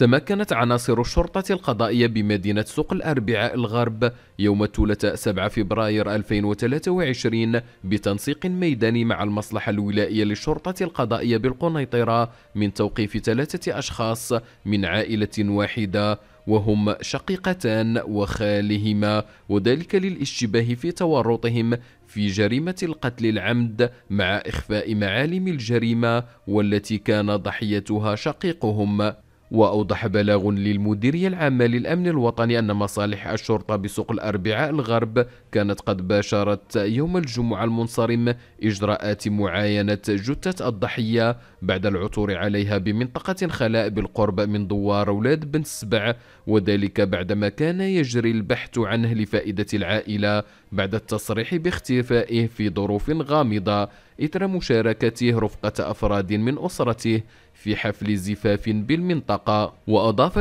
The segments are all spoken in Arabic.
تمكنت عناصر الشرطة القضائية بمدينة سوق الأربعاء الغرب يوم الثلاثاء 7 فبراير 2023 بتنسيق ميداني مع المصلحة الولائية للشرطة القضائية بالقنيطرة من توقيف ثلاثة أشخاص من عائلة واحدة وهم شقيقتان وخالهما وذلك للاشتباه في تورطهم في جريمة القتل العمد مع إخفاء معالم الجريمة والتي كان ضحيتها شقيقهم وأوضح بلاغ للمديرية العامة للأمن الوطني أن مصالح الشرطة بسوق الأربعاء الغرب كانت قد باشرت يوم الجمعة المنصرم إجراءات معاينة جثة الضحية بعد العثور عليها بمنطقة خلاء بالقرب من دوار ولاد بن السبع وذلك بعدما كان يجري البحث عنه لفائدة العائلة بعد التصريح باختفائه في ظروف غامضة إثر مشاركته رفقة أفراد من أسرته في حفل زفاف بالمنطقة وأضاف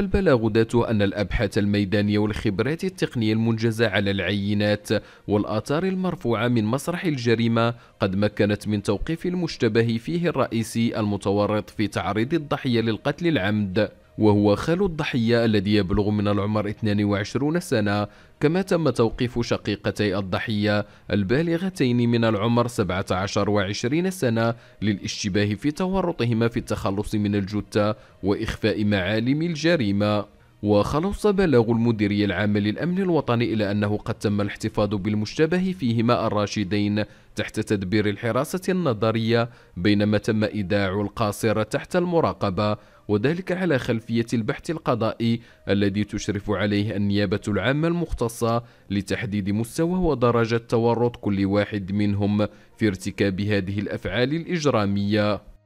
ذاته أن الأبحاث الميدانية والخبرات التقنية المنجزة على العينات والآثار المرفوعة من مسرح الجريمة قد مكنت من توقيف المشتبه فيه الرئيسي المتورط في تعريض الضحية للقتل العمد وهو خال الضحية الذي يبلغ من العمر 22 سنة كما تم توقيف شقيقتي الضحية البالغتين من العمر 17 و 20 سنة للاشتباه في تورطهما في التخلص من الجثة وإخفاء معالم الجريمة وخلص بلاغ المديرية العامة للأمن الوطني إلى أنه قد تم الاحتفاظ بالمشتبه فيهما الراشدين تحت تدبير الحراسة النظرية بينما تم إيداع القاصرة تحت المراقبة وذلك على خلفية البحث القضائي الذي تشرف عليه النيابة العامة المختصة لتحديد مستوى ودرجة تورط كل واحد منهم في ارتكاب هذه الأفعال الإجرامية